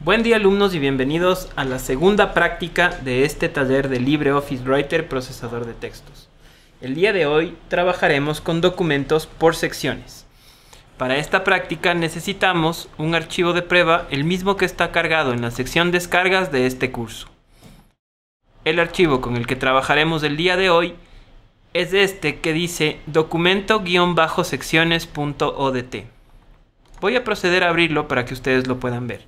Buen día alumnos y bienvenidos a la segunda práctica de este taller de LibreOffice Writer procesador de textos. El día de hoy trabajaremos con documentos por secciones. Para esta práctica necesitamos un archivo de prueba, el mismo que está cargado en la sección descargas de este curso. El archivo con el que trabajaremos el día de hoy es este que dice documento-secciones.odt. Voy a proceder a abrirlo para que ustedes lo puedan ver.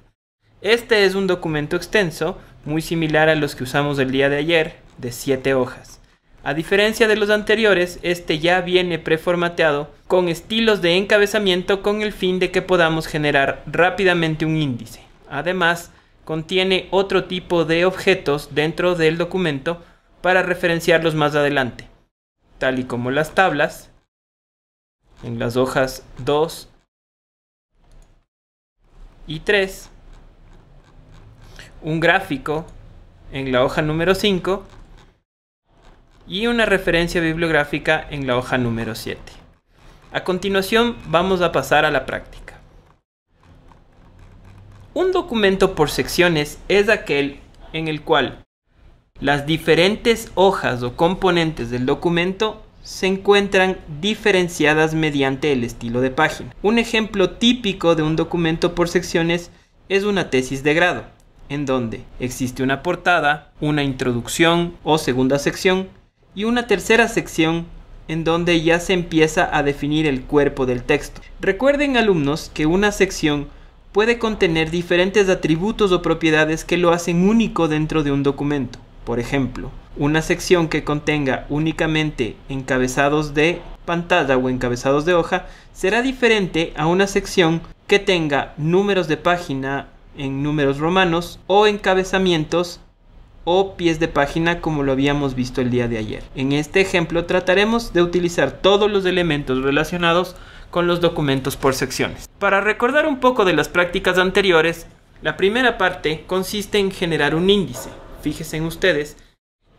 Este es un documento extenso, muy similar a los que usamos el día de ayer, de 7 hojas. A diferencia de los anteriores, este ya viene preformateado con estilos de encabezamiento con el fin de que podamos generar rápidamente un índice. Además, contiene otro tipo de objetos dentro del documento para referenciarlos más adelante, tal y como las tablas, en las hojas 2 y 3, un gráfico en la hoja número 5 y una referencia bibliográfica en la hoja número 7. A continuación vamos a pasar a la práctica. Un documento por secciones es aquel en el cual las diferentes hojas o componentes del documento se encuentran diferenciadas mediante el estilo de página. Un ejemplo típico de un documento por secciones es una tesis de grado en donde existe una portada, una introducción o segunda sección y una tercera sección en donde ya se empieza a definir el cuerpo del texto. Recuerden alumnos que una sección puede contener diferentes atributos o propiedades que lo hacen único dentro de un documento. Por ejemplo, una sección que contenga únicamente encabezados de pantalla o encabezados de hoja será diferente a una sección que tenga números de página, en números romanos o encabezamientos o pies de página como lo habíamos visto el día de ayer. En este ejemplo trataremos de utilizar todos los elementos relacionados con los documentos por secciones. Para recordar un poco de las prácticas anteriores, la primera parte consiste en generar un índice. Fíjense ustedes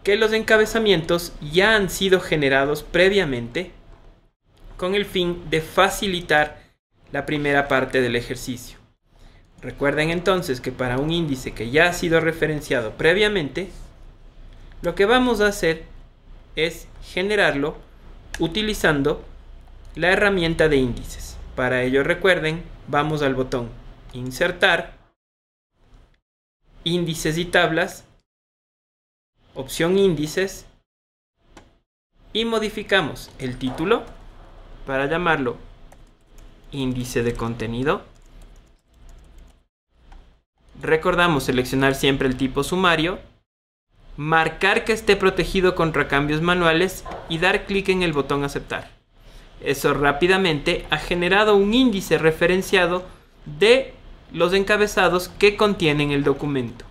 que los encabezamientos ya han sido generados previamente con el fin de facilitar la primera parte del ejercicio. Recuerden entonces que para un índice que ya ha sido referenciado previamente, lo que vamos a hacer es generarlo utilizando la herramienta de índices. Para ello recuerden, vamos al botón Insertar, Índices y tablas, opción Índices, y modificamos el título para llamarlo Índice de contenido Recordamos seleccionar siempre el tipo sumario, marcar que esté protegido contra cambios manuales y dar clic en el botón aceptar. Eso rápidamente ha generado un índice referenciado de los encabezados que contienen el documento.